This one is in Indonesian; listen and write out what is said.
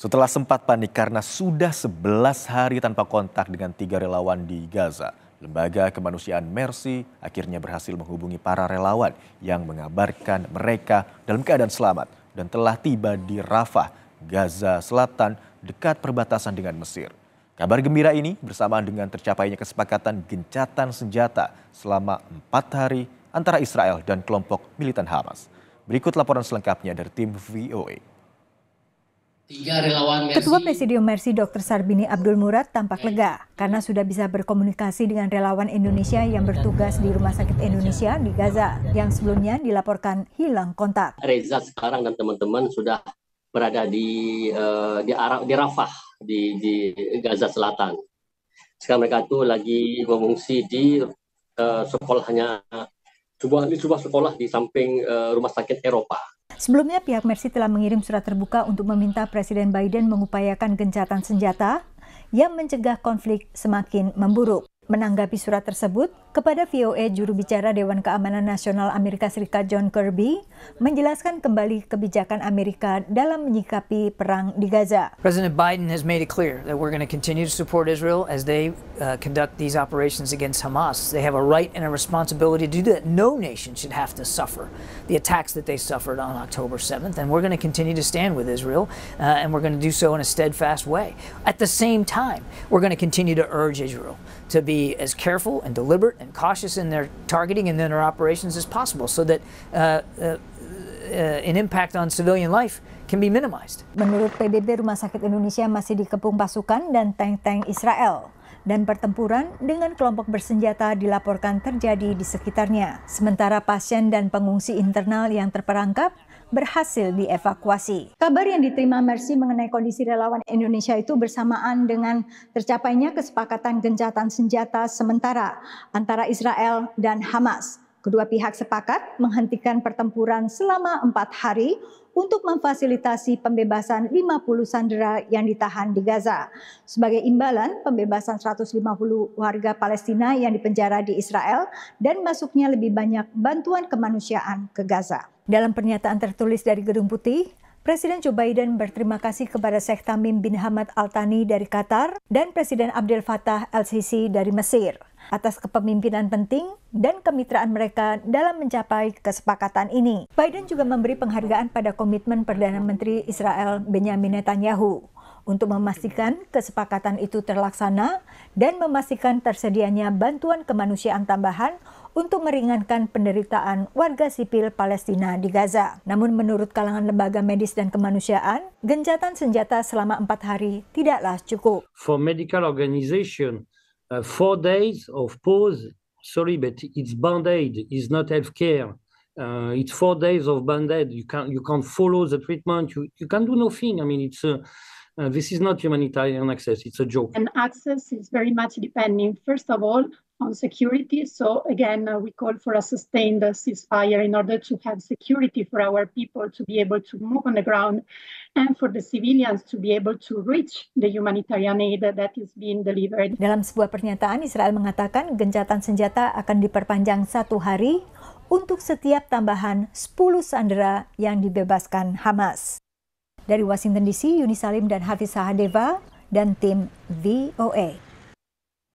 Setelah sempat panik karena sudah 11 hari tanpa kontak dengan tiga relawan di Gaza, Lembaga Kemanusiaan Mercy akhirnya berhasil menghubungi para relawan yang mengabarkan mereka dalam keadaan selamat dan telah tiba di Rafah, Gaza Selatan, dekat perbatasan dengan Mesir. Kabar gembira ini bersamaan dengan tercapainya kesepakatan gencatan senjata selama empat hari antara Israel dan kelompok militan Hamas. Berikut laporan selengkapnya dari tim VOA. Tiga relawan Ketua Presidium Mercy, Dr. Sarbini Abdul Murad tampak lega karena sudah bisa berkomunikasi dengan relawan Indonesia yang bertugas di Rumah Sakit Indonesia di Gaza yang sebelumnya dilaporkan hilang kontak. Reza sekarang dan teman-teman sudah berada di uh, di Arab di Rafah di di Gaza Selatan. Sekarang mereka itu lagi mengungsi di uh, sekolahnya sebuah sebuah sekolah di samping uh, rumah sakit Eropa. Sebelumnya pihak Mercy telah mengirim surat terbuka untuk meminta Presiden Biden mengupayakan gencatan senjata yang mencegah konflik semakin memburuk. Menanggapi surat tersebut, kepada VOA e juru bicara Dewan Keamanan Nasional Amerika Serikat John Kirby menjelaskan kembali kebijakan Amerika dalam menyikapi perang di Gaza. President Biden has made it clear that we're going to continue to support Israel as they uh, conduct these operations against Hamas. They have a right and a responsibility to do that. No nation should have to suffer the attacks that they suffered on October 7th, and we're going to continue to stand with Israel, uh, and we're going to do so in a steadfast way. At the same time, we're going to continue to urge Israel to be as careful and deliberate and cautious in their targeting and in their operations as possible so that uh, uh, uh, an impact on civilian life can be minimized. Menurut PBB, Rumah Sakit Indonesia masih dikepung pasukan dan tank-tank Israel dan pertempuran dengan kelompok bersenjata dilaporkan terjadi di sekitarnya. Sementara pasien dan pengungsi internal yang terperangkap berhasil dievakuasi. Kabar yang diterima Mercy mengenai kondisi relawan Indonesia itu bersamaan dengan tercapainya kesepakatan gencatan senjata sementara antara Israel dan Hamas. Kedua pihak sepakat menghentikan pertempuran selama empat hari untuk memfasilitasi pembebasan 50 sandera yang ditahan di Gaza. Sebagai imbalan, pembebasan 150 warga Palestina yang dipenjara di Israel dan masuknya lebih banyak bantuan kemanusiaan ke Gaza. Dalam pernyataan tertulis dari Gedung Putih, Presiden Joe Biden berterima kasih kepada Sheikh Tamim bin Hamad Al Thani dari Qatar dan Presiden Abdel Fattah El-Sisi dari Mesir atas kepemimpinan penting dan kemitraan mereka dalam mencapai kesepakatan ini. Biden juga memberi penghargaan pada komitmen Perdana Menteri Israel Benjamin Netanyahu untuk memastikan kesepakatan itu terlaksana dan memastikan tersedianya bantuan kemanusiaan tambahan untuk meringankan penderitaan warga sipil Palestina di Gaza. Namun menurut kalangan lembaga medis dan kemanusiaan, gencatan senjata selama empat hari tidaklah cukup. For medical organization, uh, four days of pause, sorry, but it's band-aid, it's not healthcare. Uh, it's four days of band-aid. You can't you can't follow the treatment. You you can do nothing. I mean, it's a, uh, this is not humanitarian access. It's a joke. And access is very much depending, first of all, on security. So again, uh, we call for a sustained uh, ceasefire in order to have security for our people to be able to move on the ground and for the civilians to be able to reach the humanitarian aid that is being delivered. Dalam sebuah pernyataan, Israel mengatakan gencatan senjata akan diperpanjang satu hari untuk setiap tambahan 10 sandera yang dibebaskan Hamas. Dari Washington DC, Yuni Salim dan Hafiz Sahadeva dan tim VOA.